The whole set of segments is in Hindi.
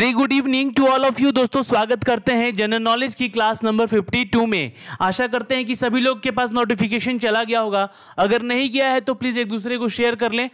Very good evening to all of you दोस्तों स्वागत करते हैं जनरल नॉलेज की क्लास नंबर 52 में आशा करते हैं कि सभी लोग के पास नोटिफिकेशन चला गया होगा अगर नहीं गया है तो प्लीज़ एक दूसरे को शेयर कर लें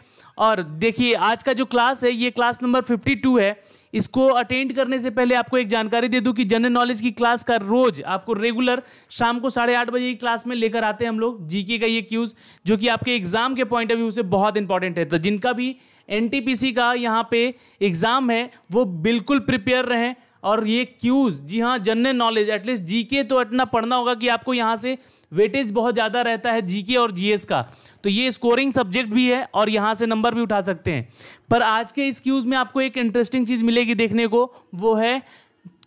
और देखिए आज का जो क्लास है ये क्लास नंबर 52 है इसको अटेंड करने से पहले आपको एक जानकारी दे दूँ कि जनरल नॉलेज की क्लास का रोज आपको रेगुलर शाम को साढ़े आठ बजे की क्लास में लेकर आते हैं हम लोग जीके का ये क्यूज जो कि आपके एग्जाम के पॉइंट ऑफ व्यू से बहुत इंपॉर्टेंट है तो जिनका भी एनटीपीसी का यहाँ पे एग्ज़ाम है वो बिल्कुल प्रिपेयर रहें और ये क्यूज़ जी हाँ जनरल नॉलेज एटलीस्ट जीके तो इतना पढ़ना होगा कि आपको यहाँ से वेटेज बहुत ज़्यादा रहता है जीके और जीएस का तो ये स्कोरिंग सब्जेक्ट भी है और यहाँ से नंबर भी उठा सकते हैं पर आज के इस क्यूज़ में आपको एक इंटरेस्टिंग चीज़ मिलेगी देखने को वो है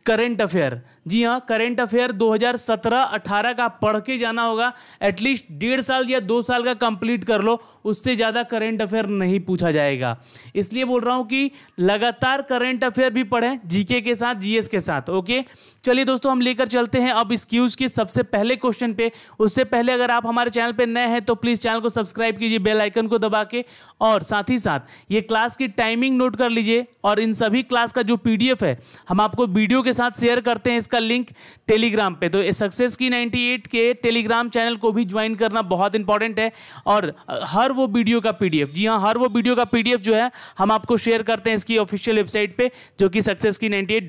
करेंट अफेयर जी हाँ करेंट अफेयर 2017-18 का पढ़ के जाना होगा एटलीस्ट डेढ़ साल या दो साल का कंप्लीट कर लो उससे ज़्यादा करेंट अफेयर नहीं पूछा जाएगा इसलिए बोल रहा हूँ कि लगातार करेंट अफेयर भी पढ़ें जीके के साथ जीएस के साथ ओके चलिए दोस्तों हम लेकर चलते हैं अब इस के सबसे पहले क्वेश्चन पे उससे पहले अगर आप हमारे चैनल पर नए हैं तो प्लीज़ चैनल को सब्सक्राइब कीजिए बेल आइकन को दबा के और साथ ही साथ ये क्लास की टाइमिंग नोट कर लीजिए और इन सभी क्लास का जो पीडीएफ है हम आपको वीडियो के साथ शेयर करते हैं इसका का लिंक टेलीग्राम पे तो सक्सेस की 98 के टेलीग्राम चैनल को भी ज्वाइन करना बहुत इंपॉर्टेंट है और हर वो वीडियो का पीडीएफ जी हाँ हर वो वीडियो का पीडीएफ जो है हम आपको शेयर करते हैं इसकी ऑफिशियल वेबसाइट पे जो कि सक्सेस की नाइन्टी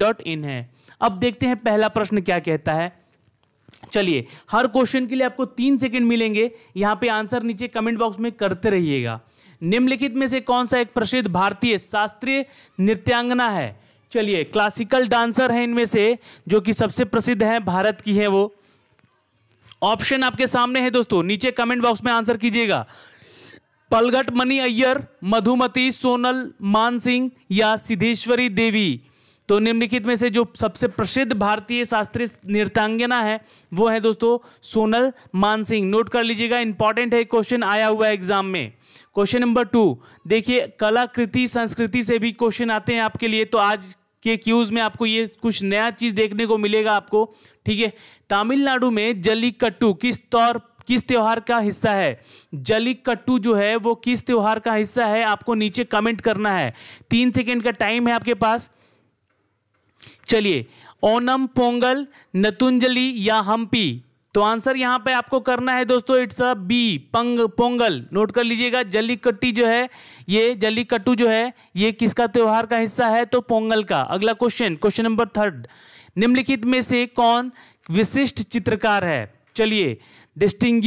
है अब देखते हैं पहला प्रश्न क्या कहता है चलिए हर क्वेश्चन के लिए आपको तीन सेकेंड मिलेंगे यहाँ पे आंसर नीचे कमेंट बॉक्स में करते रहिएगा निम्नलिखित में से कौन सा एक प्रसिद्ध भारतीय शास्त्रीय नृत्यांगना है चलिए क्लासिकल डांसर हैं इनमें से जो कि सबसे प्रसिद्ध हैं भारत की हैं वो ऑप्शन आपके सामने है दोस्तों नीचे कमेंट बॉक्स में आंसर कीजिएगा पलघट मणि अय्यर मधुमती सोनल मान सिंह या सिद्धेश्वरी देवी तो निम्नलिखित में से जो सबसे प्रसिद्ध भारतीय शास्त्रीय नृत्यांगना है वो है दोस्तों सोनल मान सिंह नोट कर लीजिएगा इंपॉर्टेंट है क्वेश्चन आया हुआ है एग्जाम में क्वेश्चन नंबर टू देखिए कलाकृति संस्कृति से भी क्वेश्चन आते हैं आपके लिए तो आज के क्यूज़ में आपको ये कुछ नया चीज़ देखने को मिलेगा आपको ठीक है तमिलनाडु में जलीकट्टू किस तौर किस त्यौहार का हिस्सा है जलीकट्टू जो है वो किस त्यौहार का हिस्सा है आपको नीचे कमेंट करना है तीन सेकेंड का टाइम है आपके पास चलिए ओनम पोंगल नतुंजलि या हम्पी तो आंसर यहाँ पे आपको करना है दोस्तों इट्स अ बी पंग पोंगल नोट कर लीजिएगा जलीकट्टी जो है ये जलीकट्टू जो है ये किसका त्यौहार का हिस्सा है तो पोंगल का अगला क्वेश्चन क्वेश्चन नंबर थर्ड निम्नलिखित में से कौन विशिष्ट चित्रकार है चलिए डिस्टिंग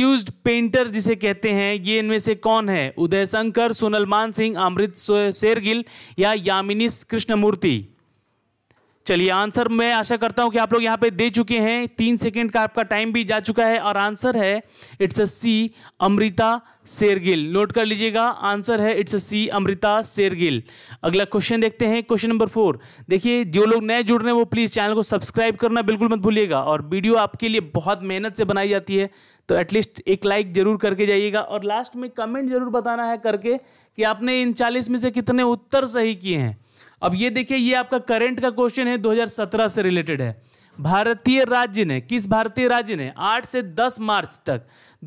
पेंटर जिसे कहते हैं ये इनमें से कौन है उदय शंकर सोनलमान सिंह अमृत शेरगिल या यामिनी कृष्णमूर्ति चलिए आंसर मैं आशा करता हूं कि आप लोग यहां पे दे चुके हैं तीन सेकंड का आपका टाइम भी जा चुका है और आंसर है it's a C Amrita Shergil note कर लीजिएगा आंसर है it's a C Amrita Shergil अगला क्वेश्चन देखते हैं क्वेश्चन नंबर फोर देखिए जो लोग नए जुड़ रहे हैं वो प्लीज़ चैनल को सब्सक्राइब करना बिल्कुल मत भूलिएगा और वीडियो आपके लिए बहुत मेहनत से बनाई जाती है तो एटलीस्ट एक लाइक जरूर करके जाइएगा और लास्ट में कमेंट जरूर बताना है करके कि आपने इन चालीस में से कितने उत्तर सही किए हैं अब ये देखिए ये आपका करंट का क्वेश्चन है 2017 से रिलेटेड है भारतीय राज्य ने किस भारतीय राज्य ने 8 से 10 मार्च तक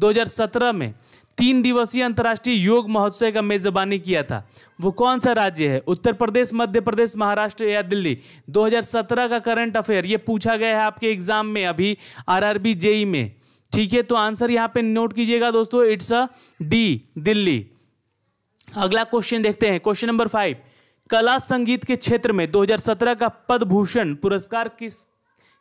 2017 में तीन दिवसीय अंतर्राष्ट्रीय योग महोत्सव का मेजबानी किया था वो कौन सा राज्य है उत्तर प्रदेश मध्य प्रदेश महाराष्ट्र या दिल्ली 2017 का करंट अफेयर ये पूछा गया है आपके एग्जाम में अभी आर जेई e में ठीक है तो आंसर यहाँ पे नोट कीजिएगा दोस्तों इट्स अ डी दिल्ली अगला क्वेश्चन देखते हैं क्वेश्चन नंबर फाइव कला संगीत के क्षेत्र में 2017 का पद्मभूषण पुरस्कार किस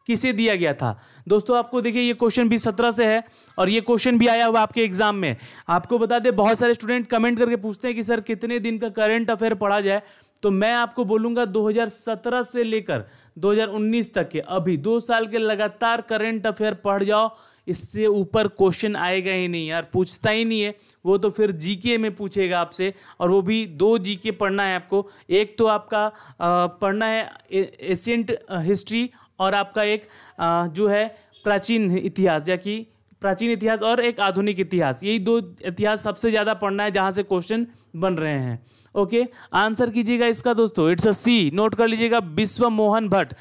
किसे दिया गया था दोस्तों आपको देखिए ये क्वेश्चन भी सत्रह से है और ये क्वेश्चन भी आया हुआ आपके एग्जाम में आपको बता दें बहुत सारे स्टूडेंट कमेंट करके पूछते हैं कि सर कितने दिन का करंट अफेयर पढ़ा जाए तो मैं आपको बोलूँगा 2017 से लेकर 2019 तक के अभी दो साल के लगातार करेंट अफेयर पढ़ जाओ इससे ऊपर क्वेश्चन आएगा ही नहीं यार पूछता ही नहीं है वो तो फिर जीके में पूछेगा आपसे और वो भी दो जीके पढ़ना है आपको एक तो आपका पढ़ना है एशियंट हिस्ट्री और आपका एक जो है प्राचीन इतिहास या कि प्राचीन इतिहास और एक आधुनिक इतिहास यही दो इतिहास सबसे ज़्यादा पढ़ना है जहां से क्वेश्चन बन रहे हैं ओके आंसर कीजिएगा इसका दोस्तों इट्स अ सी नोट कर लीजिएगा विश्व मोहन भट्ट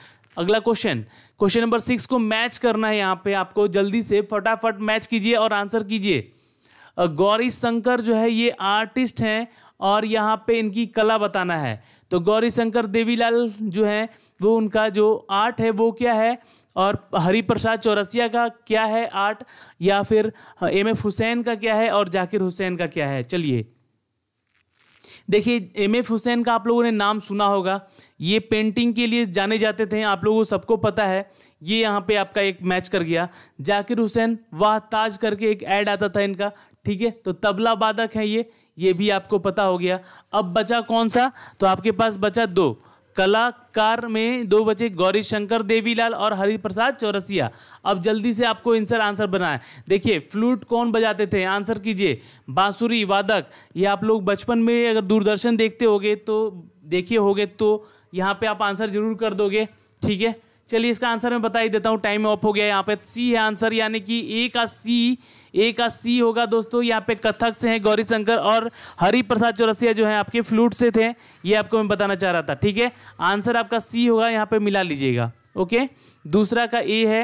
अगला क्वेश्चन क्वेश्चन नंबर सिक्स को मैच करना है यहाँ पे आपको जल्दी से फटाफट मैच कीजिए और आंसर कीजिए गौरी शंकर जो है ये आर्टिस्ट हैं और यहाँ पे इनकी कला बताना है तो गौरी शंकर देवीलाल जो है वो उनका जो आर्ट है वो क्या है और हरी प्रसाद चौरसिया का क्या है आर्ट या फिर हाँ, एम एफ हुसैन का क्या है और जाकिर हुसैन का क्या है चलिए देखिए एम एफ हुसैन का आप लोगों ने नाम सुना होगा ये पेंटिंग के लिए जाने जाते थे आप लोगों को सबको पता है ये यहाँ पे आपका एक मैच कर गया जाकिर हुसैन वाह ताज करके एक ऐड आता था इनका ठीक है तो तबला बाधक है ये ये भी आपको पता हो गया अब बचा कौन सा तो आपके पास बचा दो कलाकार में दो बचे गौरी शंकर देवीलाल और हरिप्रसाद चौरसिया अब जल्दी से आपको इंसर आंसर बनाए देखिए फ्लूट कौन बजाते थे आंसर कीजिए बांसुरी वादक ये आप लोग बचपन में अगर दूरदर्शन देखते होगे तो देखिए होगे तो यहाँ पे आप आंसर जरूर कर दोगे ठीक है चलिए इसका आंसर मैं बता ही देता हूँ टाइम ऑफ हो गया यहाँ पे सी है आंसर यानी कि ए का सी ए का सी होगा दोस्तों यहाँ पे कथक से हैं गौरी शंकर और हरि प्रसाद चौरसिया जो है आपके फ्लूट से थे ये आपको मैं बताना चाह रहा था ठीक है आंसर आपका सी होगा यहाँ पे मिला लीजिएगा ओके दूसरा का ए है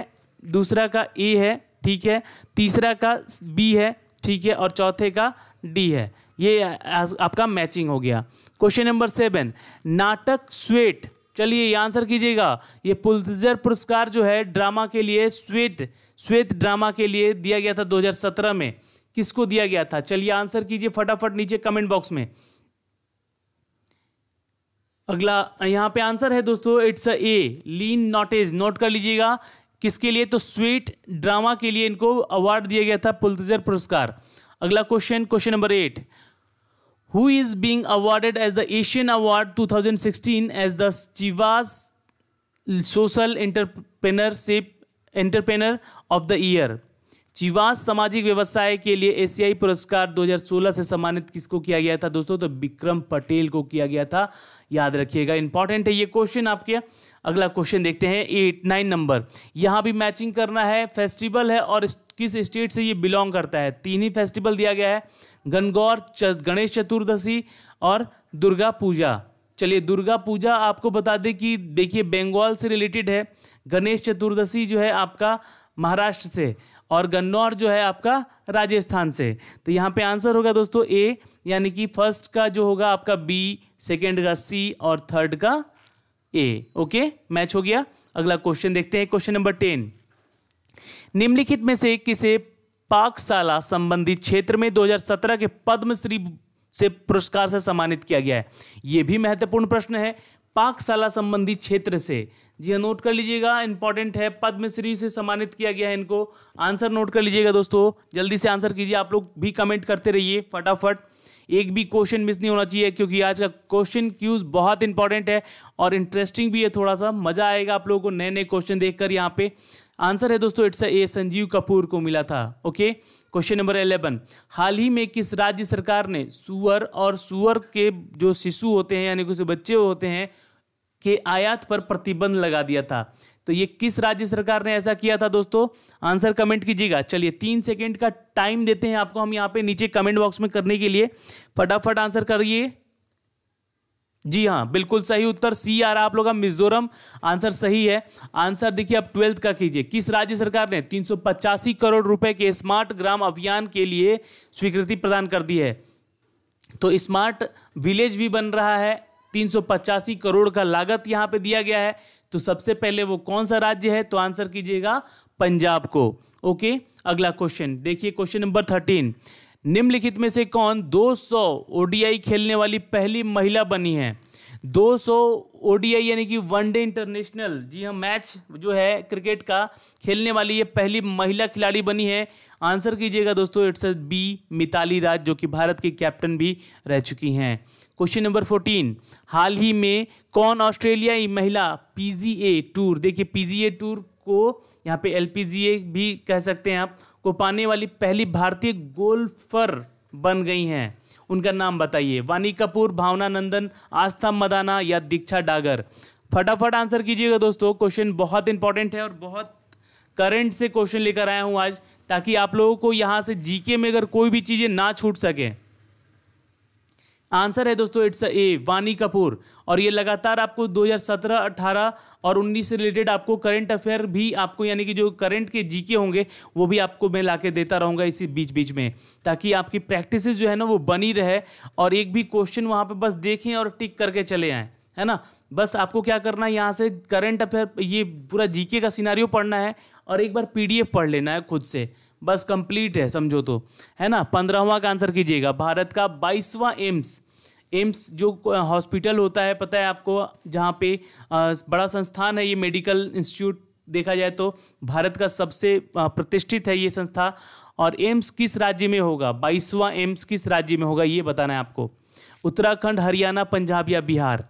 दूसरा का ए है ठीक है तीसरा का बी है ठीक है और चौथे का डी है ये आपका मैचिंग हो गया क्वेश्चन नंबर सेवन नाटक स्वेट चलिए ये आंसर कीजिएगा ये पुलजर पुरस्कार जो है ड्रामा के लिए श्वेत श्वेत ड्रामा के लिए दिया गया था 2017 में किसको दिया गया था चलिए आंसर कीजिए फटाफट नीचे कमेंट बॉक्स में अगला यहाँ पे आंसर है दोस्तों it's a A lean नॉटेज note कर लीजिएगा किसके लिए तो स्वीट ड्रामा के लिए इनको अवार्ड दिया गया था पुलतजर पुरस्कार अगला question question number eight who is being awarded as the Asian Award 2016 as the Chivas Social Entrepreneurship Entrepreneur of the Year. Chivas सामाजिक व्यवसाय के लिए एशियाई पुरस्कार 2016 से सम्मानित किसको किया गया था दोस्तों तो विक्रम पटेल को किया गया था याद रखिएगा इंपॉर्टेंट है ये क्वेश्चन आपके अगला क्वेश्चन देखते हैं एट नाइन नंबर यहाँ भी मैचिंग करना है फेस्टिवल है और किस स्टेट से ये बिलोंग करता है तीन ही फेस्टिवल दिया गया है गणगौर गणेश चतुर्दशी और दुर्गा पूजा चलिए दुर्गा पूजा आपको बता दें कि देखिए बंगाल से रिलेटेड है गणेश चतुर्दशी जो है आपका महाराष्ट्र से और गन्नौर जो है आपका राजस्थान से तो यहाँ पे आंसर होगा दोस्तों ए यानी कि फर्स्ट का जो होगा आपका बी सेकेंड का सी और थर्ड का ए ओके मैच हो गया अगला क्वेश्चन देखते हैं क्वेश्चन नंबर टेन निम्नलिखित में से किसे पाकशाला संबंधी क्षेत्र में 2017 के पद्मश्री से पुरस्कार से सम्मानित किया गया है यह भी महत्वपूर्ण प्रश्न है पाकशाला संबंधी क्षेत्र से जी हाँ नोट कर लीजिएगा इंपॉर्टेंट है पद्मश्री से सम्मानित किया गया है इनको आंसर नोट कर लीजिएगा दोस्तों जल्दी से आंसर कीजिए आप लोग भी कमेंट करते रहिए फटाफट एक भी क्वेश्चन मिस नहीं होना चाहिए क्योंकि आज का क्वेश्चन क्यूज बहुत इंपॉर्टेंट है और इंटरेस्टिंग भी है थोड़ा सा मजा आएगा आप लोगों को नए नए क्वेश्चन देखकर यहाँ पे आंसर है दोस्तों इट्स ए संजीव कपूर को मिला था ओके क्वेश्चन नंबर एलेवन हाल ही में किस राज्य सरकार ने सुअर और सुअर के जो शिशु होते हैं यानी कुछ बच्चे होते हैं के आयात पर प्रतिबंध लगा दिया था तो ये किस राज्य सरकार ने ऐसा किया था दोस्तों आंसर कमेंट कीजिएगा चलिए तीन सेकेंड का टाइम देते हैं आपको हम यहाँ पे नीचे कमेंट बॉक्स में करने के लिए फटाफट आंसर करिए जी हाँ बिल्कुल सही उत्तर सी आ रहा आप लोग का मिजोरम आंसर सही है आंसर देखिए आप ट्वेल्थ का कीजिए किस राज्य सरकार ने तीन करोड़ रुपए के स्मार्ट ग्राम अभियान के लिए स्वीकृति प्रदान कर दी है तो स्मार्ट विलेज भी बन रहा है तीन करोड़ का लागत यहाँ पे दिया गया है तो सबसे पहले वो कौन सा राज्य है तो आंसर कीजिएगा पंजाब को ओके अगला क्वेश्चन देखिए क्वेश्चन नंबर थर्टीन निम्नलिखित में से कौन 200 ओडीआई खेलने वाली पहली महिला बनी है 200 ओडीआई यानी कि वनडे इंटरनेशनल जी हाँ मैच जो है क्रिकेट का खेलने वाली ये पहली महिला खिलाड़ी बनी है आंसर कीजिएगा दोस्तों इट्स बी मिताली राज जो कि भारत की कैप्टन भी रह चुकी हैं क्वेश्चन नंबर फोर्टीन हाल ही में कौन ऑस्ट्रेलियाई महिला पीजीए टूर देखिए पीजीए टूर को यहाँ पे एलपीजीए भी कह सकते हैं आप को पाने वाली पहली भारतीय गोल्फर बन गई हैं उनका नाम बताइए वानी कपूर भावना नंदन आस्था मदाना या दीक्षा डागर फटाफट आंसर कीजिएगा दोस्तों क्वेश्चन बहुत इंपॉर्टेंट है और बहुत करंट से क्वेश्चन लेकर आया हूँ आज ताकि आप लोगों को यहाँ से जीके में अगर कोई भी चीज़ें ना छूट सकें आंसर है दोस्तों इट्स ए वानी कपूर और ये लगातार आपको 2017, 18 और 19 से रिलेटेड आपको करंट अफेयर भी आपको यानी कि जो करंट के जीके होंगे वो भी आपको मैं ला के देता रहूँगा इसी बीच बीच में ताकि आपकी प्रैक्टिस जो है ना वो बनी रहे और एक भी क्वेश्चन वहाँ पर बस देखें और टिक करके चले आएँ है ना बस आपको क्या करना है यहाँ से करंट अफेयर ये पूरा जीके का सिनारियो पढ़ना है और एक बार पीडीएफ पढ़ लेना है खुद से बस कंप्लीट है समझो तो है ना पंद्रहवा का आंसर कीजिएगा भारत का बाईसवा एम्स एम्स जो हॉस्पिटल होता है पता है आपको जहाँ पे बड़ा संस्थान है ये मेडिकल इंस्टीट्यूट देखा जाए तो भारत का सबसे प्रतिष्ठित है ये संस्था और एम्स किस राज्य में होगा बाईसवा एम्स किस राज्य में होगा ये बताना है आपको उत्तराखंड हरियाणा पंजाब या बिहार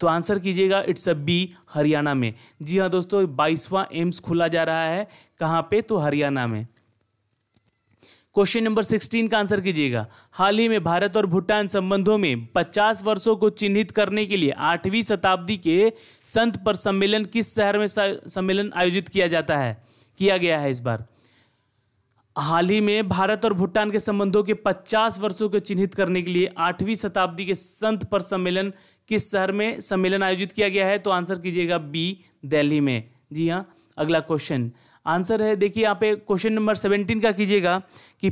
तो आंसर कीजिएगा इट्स अ बी हरियाणा में जी हाँ दोस्तों बाईसवा एम्स खुला जा रहा है कहाँ पे तो हरियाणा में क्वेश्चन नंबर 16 का आंसर कीजिएगा हाल ही में भारत और भूटान संबंधों में 50 वर्षों को चिन्हित करने के लिए आठवीं शताब्दी के संत पर सम्मेलन किस शहर में सम्मेलन आयोजित किया जाता है किया गया है इस बार हाल ही में भारत और भूटान के संबंधों के 50 वर्षों को चिन्हित करने के लिए आठवीं शताब्दी के संत पर सम्मेलन किस शहर में सम्मेलन आयोजित किया गया है तो आंसर कीजिएगा बी दिल्ली में जी हाँ अगला क्वेश्चन आंसर है देखिए यहाँ पे क्वेश्चन नंबर सेवेंटीन का कीजिएगा कि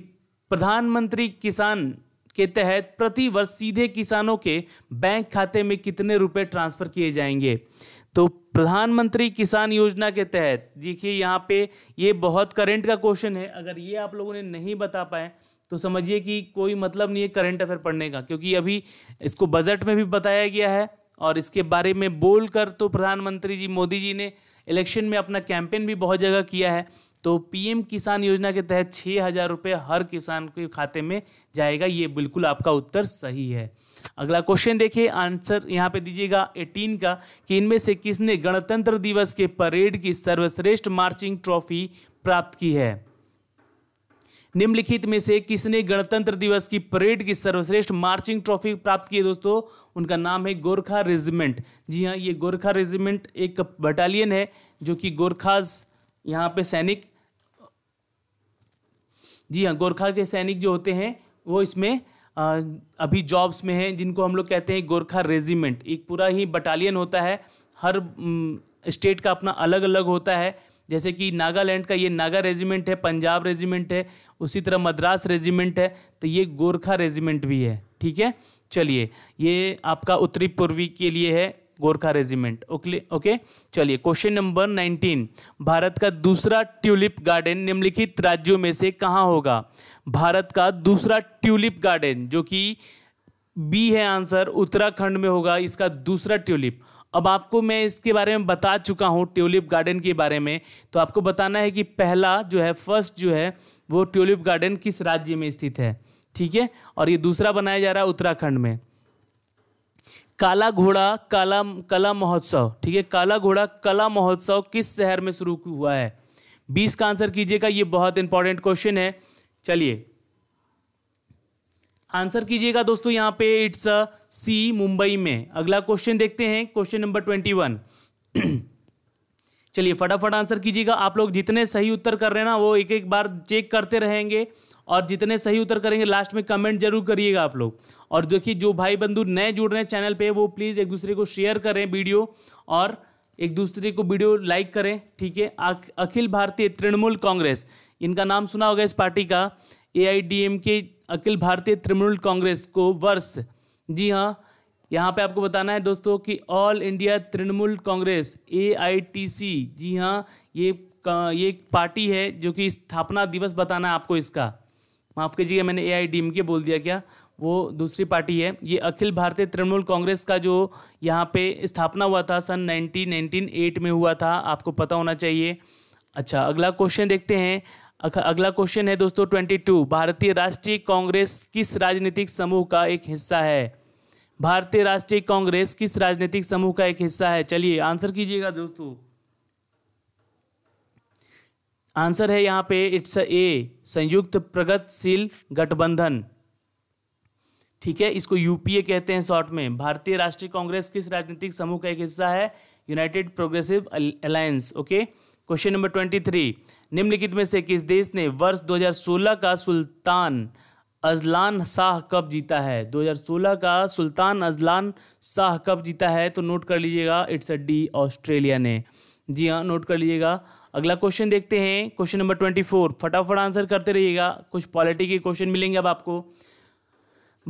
प्रधानमंत्री किसान के तहत प्रति वर्ष सीधे किसानों के बैंक खाते में कितने रुपए ट्रांसफर किए जाएंगे तो प्रधानमंत्री किसान योजना के तहत देखिए यहाँ पे ये बहुत करंट का क्वेश्चन है अगर ये आप लोगों ने नहीं बता पाए तो समझिए कि कोई मतलब नहीं है करंट अफेयर पढ़ने का क्योंकि अभी इसको बजट में भी बताया गया है और इसके बारे में बोलकर तो प्रधानमंत्री जी मोदी जी ने इलेक्शन में अपना कैंपेन भी बहुत जगह किया है तो पीएम किसान योजना के तहत छः हज़ार रुपये हर किसान के खाते में जाएगा ये बिल्कुल आपका उत्तर सही है अगला क्वेश्चन देखिए आंसर यहाँ पे दीजिएगा 18 का कि इनमें से किसने गणतंत्र दिवस के परेड की सर्वश्रेष्ठ मार्चिंग ट्रॉफी प्राप्त की है निम्नलिखित में से किसने गणतंत्र दिवस की परेड की सर्वश्रेष्ठ मार्चिंग ट्रॉफी प्राप्त की है दोस्तों उनका नाम है गोरखा रेजिमेंट जी हाँ ये गोरखा रेजिमेंट एक बटालियन है जो कि गोरखाज यहाँ पे सैनिक जी हाँ गोरखा के सैनिक जो होते हैं वो इसमें अभी जॉब्स में हैं जिनको हम लोग कहते हैं गोरखा रेजिमेंट एक पूरा ही बटालियन होता है हर स्टेट का अपना अलग अलग होता है जैसे कि नागालैंड का ये नागा रेजिमेंट है पंजाब रेजिमेंट है उसी तरह मद्रास रेजिमेंट है तो ये गोरखा रेजिमेंट भी है ठीक है चलिए ये आपका उत्तरी पूर्वी के लिए है गोरखा रेजिमेंट ओके ओके चलिए क्वेश्चन नंबर नाइनटीन भारत का दूसरा ट्यूलिप गार्डन निम्नलिखित राज्यों में से कहाँ होगा भारत का दूसरा ट्यूलिप गार्डन जो कि बी है आंसर उत्तराखंड में होगा इसका दूसरा ट्यूलिप अब आपको मैं इसके बारे में बता चुका हूँ ट्यूलिप गार्डन के बारे में तो आपको बताना है कि पहला जो है फर्स्ट जो है वो ट्यूलिप गार्डन किस राज्य में स्थित है ठीक है और ये दूसरा बनाया जा रहा है उत्तराखंड में काला घोड़ा काला कला महोत्सव ठीक है काला घोड़ा कला महोत्सव किस शहर में शुरू हुआ है बीस का आंसर कीजिएगा ये बहुत इंपॉर्टेंट क्वेश्चन है चलिए आंसर कीजिएगा दोस्तों यहाँ पे इट्स सी मुंबई में अगला क्वेश्चन देखते हैं क्वेश्चन नंबर ट्वेंटी वन चलिए फटाफट आंसर कीजिएगा आप लोग जितने सही उत्तर कर रहे हैं ना वो एक एक बार चेक करते रहेंगे और जितने सही उत्तर करेंगे लास्ट में कमेंट जरूर करिएगा आप लोग और देखिए जो भाई बंधु नए जुड़ रहे हैं चैनल पे वो प्लीज़ एक दूसरे को शेयर करें वीडियो और एक दूसरे को वीडियो लाइक करें ठीक है अखिल भारतीय तृणमूल कांग्रेस इनका नाम सुना होगा इस पार्टी का ए के अखिल भारतीय तृणमूल कांग्रेस को वर्ष जी हाँ यहाँ पे आपको बताना है दोस्तों कि ऑल इंडिया तृणमूल कांग्रेस ए जी हाँ ये ये एक पार्टी है जो कि स्थापना दिवस बताना है आपको इसका माफ़ कीजिएगा मैंने ए आई के बोल दिया क्या वो दूसरी पार्टी है ये अखिल भारतीय तृणमूल कांग्रेस का जो यहाँ पे स्थापना हुआ था सन नाइनटीन में हुआ था आपको पता होना चाहिए अच्छा अगला क्वेश्चन देखते हैं अगला क्वेश्चन है दोस्तों ट्वेंटी टू भारतीय राष्ट्रीय कांग्रेस किस राजनीतिक समूह का एक हिस्सा है भारतीय राष्ट्रीय कांग्रेस किस राजनीतिक समूह का एक हिस्सा है चलिए आंसर कीजिएगा दोस्तों आंसर है यहाँ पे इट्स ए संयुक्त प्रगतिशील गठबंधन ठीक है इसको यूपीए कहते हैं शॉर्ट में भारतीय राष्ट्रीय कांग्रेस किस राजनीतिक समूह का एक हिस्सा है United Progressive Alliance okay question number twenty three निम्नलिखित में से किस देश ने वर्ष 2016 का सुल्तान अजलान शाह कब जीता है 2016 का सुल्तान अजलान शाह कब जीता है तो नोट कर लीजिएगा इट्स अ डी ऑस्ट्रेलिया ने जी हाँ नोट कर लीजिएगा अगला क्वेश्चन देखते हैं क्वेश्चन नंबर ट्वेंटी फोर फटाफट आंसर करते रहिएगा कुछ पॉलिटी के क्वेश्चन मिलेंगे अब आपको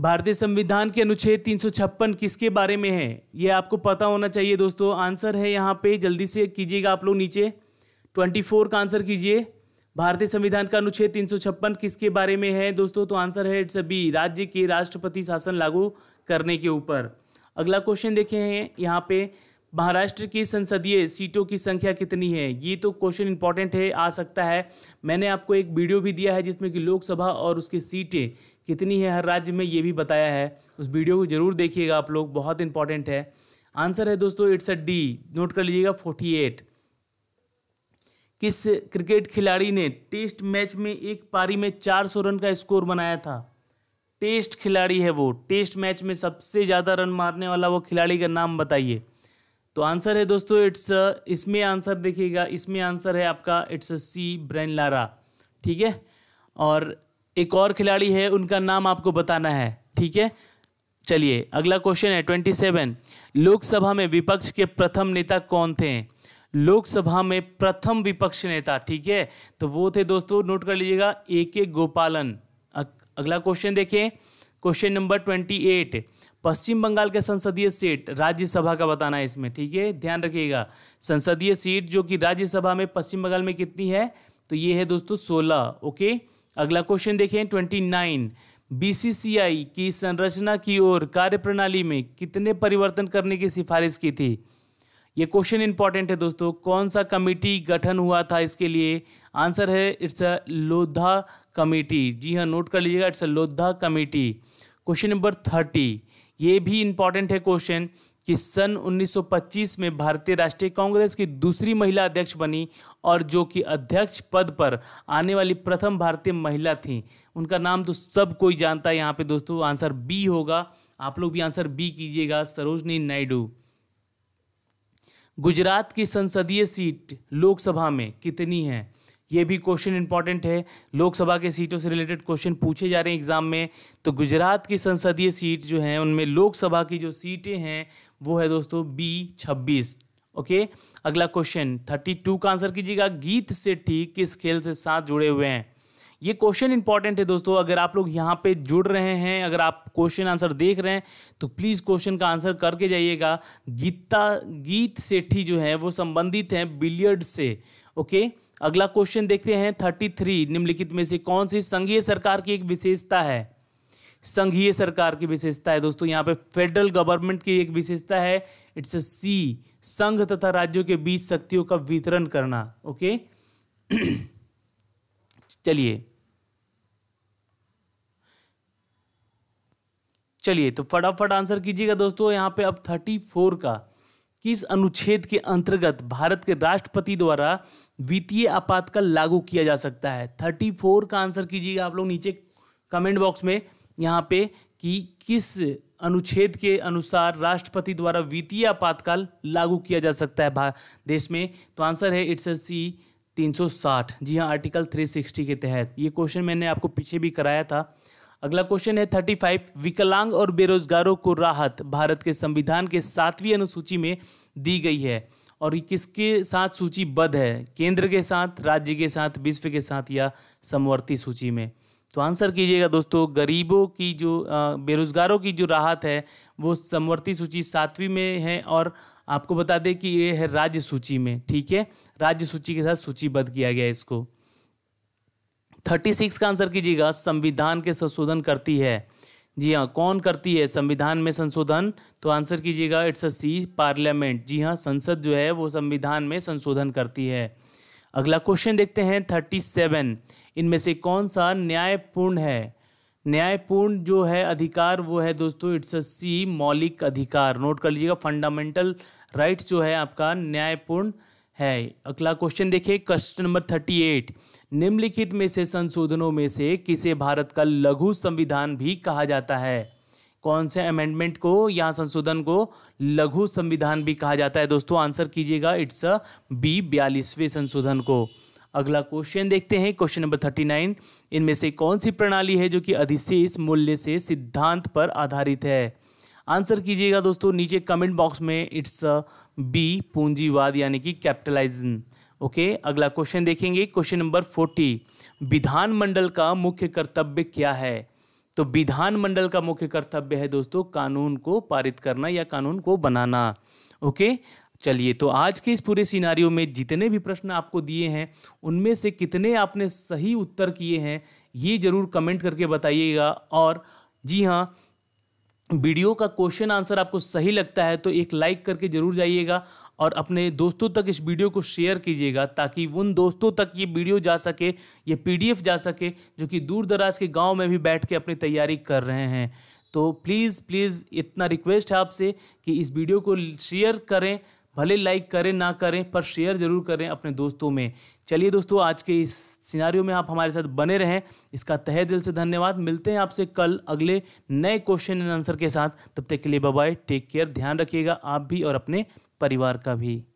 भारतीय संविधान के अनुच्छेद तीन सौ छप्पन किसके बारे में है ये आपको पता होना चाहिए दोस्तों आंसर है यहाँ पे जल्दी से कीजिएगा आप लोग नीचे ट्वेंटी फोर का आंसर कीजिए भारतीय संविधान का अनुच्छेद तीन सौ छप्पन किसके बारे में है दोस्तों तो आंसर है इट्स बी राज्य के राष्ट्रपति शासन लागू करने के ऊपर अगला क्वेश्चन देखे हैं यहाँ पे महाराष्ट्र की संसदीय सीटों की संख्या कितनी है ये तो क्वेश्चन इंपॉर्टेंट है आ सकता है मैंने आपको एक वीडियो भी दिया है जिसमें कि लोकसभा और उसकी सीटें कितनी है हर राज्य में ये भी बताया है उस वीडियो को जरूर देखिएगा आप लोग बहुत इंपॉर्टेंट है आंसर है दोस्तों इट्स अ डी नोट कर लीजिएगा फोर्टी एट किस क्रिकेट खिलाड़ी ने टेस्ट मैच में एक पारी में 400 रन का स्कोर बनाया था टेस्ट खिलाड़ी है वो टेस्ट मैच में सबसे ज़्यादा रन मारने वाला वो खिलाड़ी का नाम बताइए तो आंसर है दोस्तों इट्स uh, इसमें आंसर देखिएगा इसमें आंसर है आपका इट्स सी ब्रैन लारा ठीक है और एक और खिलाड़ी है उनका नाम आपको बताना है ठीक है चलिए अगला क्वेश्चन है ट्वेंटी सेवन लोकसभा में विपक्ष के प्रथम नेता कौन थे लोकसभा में प्रथम विपक्ष नेता ठीक है तो वो थे दोस्तों नोट कर लीजिएगा ए के गोपालन अगला क्वेश्चन देखें question number twenty eight Paschim Bengal के संसदीय सीट राज्यसभा का बताना है इसमें ठीक है ध्यान रखिएगा संसदीय सीट जो कि राज्यसभा में पश्चिम बंगाल में कितनी है तो ये है दोस्तों सोलह ओके अगला क्वेश्चन देखें ट्वेंटी नाइन बीसीसीआई की संरचना की ओर कार्यप्रणाली में कितने परिवर्तन करने की सिफारिश की थी ये क्वेश्चन इंपॉर्टेंट है दोस्तों कौन सा कमेटी गठन हुआ था इसके लिए आंसर है इट्स अ लोधा कमेटी जी हाँ नोट कर लीजिएगा it's a Lodha committee question number thirty ये भी इंपॉर्टेंट है क्वेश्चन कि सन 1925 में भारतीय राष्ट्रीय कांग्रेस की दूसरी महिला अध्यक्ष बनी और जो कि अध्यक्ष पद पर आने वाली प्रथम भारतीय महिला थी उनका नाम तो सब कोई जानता है यहाँ पे दोस्तों आंसर बी होगा आप लोग भी आंसर बी कीजिएगा सरोजनी नायडू गुजरात की संसदीय सीट लोकसभा में कितनी है ये भी क्वेश्चन इंपॉर्टेंट है लोकसभा के सीटों से रिलेटेड क्वेश्चन पूछे जा रहे हैं एग्जाम में तो गुजरात की संसदीय सीट जो है उनमें लोकसभा की जो सीटें हैं वो है दोस्तों बी छब्बीस ओके अगला क्वेश्चन थर्टी टू का आंसर कीजिएगा गीत से ठीक किस खेल से साथ जुड़े हुए हैं ये क्वेश्चन इंपॉर्टेंट है दोस्तों अगर आप लोग यहाँ पे जुड़ रहे हैं अगर आप क्वेश्चन आंसर देख रहे हैं तो प्लीज़ क्वेश्चन का आंसर करके जाइएगा गीता गीत सेठी जो है वो संबंधित हैं बिलियर्ड से ओके अगला क्वेश्चन देखते हैं थर्टी थ्री निम्नलिखित में से कौन सी संघीय सरकार की एक विशेषता है संघीय सरकार की विशेषता है दोस्तों यहाँ पे फेडरल गवर्नमेंट की एक विशेषता है इट्स अ सी संघ तथा राज्यों के बीच शक्तियों का वितरण करना ओके चलिए चलिए तो फटाफट आंसर कीजिएगा दोस्तों यहां पे अब थर्टी फोर का किस अनुच्छेद के अंतर्गत भारत के राष्ट्रपति द्वारा वित्तीय आपातकाल लागू किया जा सकता है थर्टी फोर का आंसर कीजिएगा आप लोग नीचे कमेंट बॉक्स में यहां पे कि किस अनुच्छेद के अनुसार राष्ट्रपति द्वारा वित्तीय आपातकाल लागू किया जा सकता है देश में तो आंसर है इट्स सी 360 जी हाँ आर्टिकल 360 के तहत ये क्वेश्चन मैंने आपको पीछे भी कराया था अगला क्वेश्चन है थर्टी फाइव विकलांग और बेरोजगारों को राहत भारत के संविधान के सातवीं अनुसूची में दी गई है और ये किसके साथ सूचीबद्ध है केंद्र के साथ राज्य के साथ विश्व के साथ या समवर्ती सूची में तो आंसर कीजिएगा दोस्तों गरीबों की जो बेरोजगारों की जो राहत है वो समवर्ती सूची सातवीं में है और आपको बता दें कि ये है राज्य सूची में ठीक है राज्य सूची के साथ सूचीबद्ध किया गया इसको थर्टी सिक्स का आंसर कीजिएगा संविधान के संशोधन करती है जी हाँ कौन करती है संविधान में संशोधन तो आंसर कीजिएगा इट्स अ सी पार्लियामेंट जी हाँ संसद जो है वो संविधान में संशोधन करती है अगला क्वेश्चन देखते हैं थर्टी सेवन इनमें से कौन सा न्यायपूर्ण है न्यायपूर्ण जो है अधिकार वो है दोस्तों इट्स अ सी मौलिक अधिकार नोट कर लीजिएगा फंडामेंटल राइट जो है आपका न्यायपूर्ण है अगला क्वेश्चन देखिए क्वेश्चन नंबर थर्टी एट निम्नलिखित में से संशोधनों में से किसे भारत का लघु संविधान भी कहा जाता है कौन से अमेंडमेंट को या संशोधन को लघु संविधान भी कहा जाता है दोस्तों आंसर कीजिएगा इट्स अ बी बयालीसवें संशोधन को अगला क्वेश्चन देखते हैं क्वेश्चन नंबर थर्टी नाइन इनमें से कौन सी प्रणाली है जो कि अधिशेष मूल्य से सिद्धांत पर आधारित है आंसर कीजिएगा दोस्तों नीचे कमेंट बॉक्स में इट्स बी पूंजीवाद यानी कि कैपिटलाइजन ओके अगला क्वेश्चन देखेंगे क्वेश्चन नंबर फोर्टी विधानमंडल का मुख्य कर्तव्य क्या है तो विधानमंडल का मुख्य कर्तव्य है दोस्तों कानून को पारित करना या कानून को बनाना ओके चलिए तो आज के इस पूरे सिनारियों में जितने भी प्रश्न आपको दिए हैं उनमें से कितने आपने सही उत्तर किए हैं ये ज़रूर कमेंट करके बताइएगा और जी हाँ वीडियो का क्वेश्चन आंसर आपको सही लगता है तो एक लाइक करके ज़रूर जाइएगा और अपने दोस्तों तक इस वीडियो को शेयर कीजिएगा ताकि उन दोस्तों तक ये वीडियो जा सके ये पीडीएफ जा सके जो कि दूर दराज के गांव में भी बैठ के अपनी तैयारी कर रहे हैं तो प्लीज़ प्लीज़ इतना रिक्वेस्ट है आपसे कि इस वीडियो को शेयर करें भले लाइक करें ना करें पर शेयर जरूर करें अपने दोस्तों में चलिए दोस्तों आज के इस सिनारियो में आप हमारे साथ बने रहें इसका तहे दिल से धन्यवाद मिलते हैं आपसे कल अगले नए क्वेश्चन एंड आंसर के साथ तब तक के लिए बाय टेक केयर ध्यान रखिएगा आप भी और अपने परिवार का भी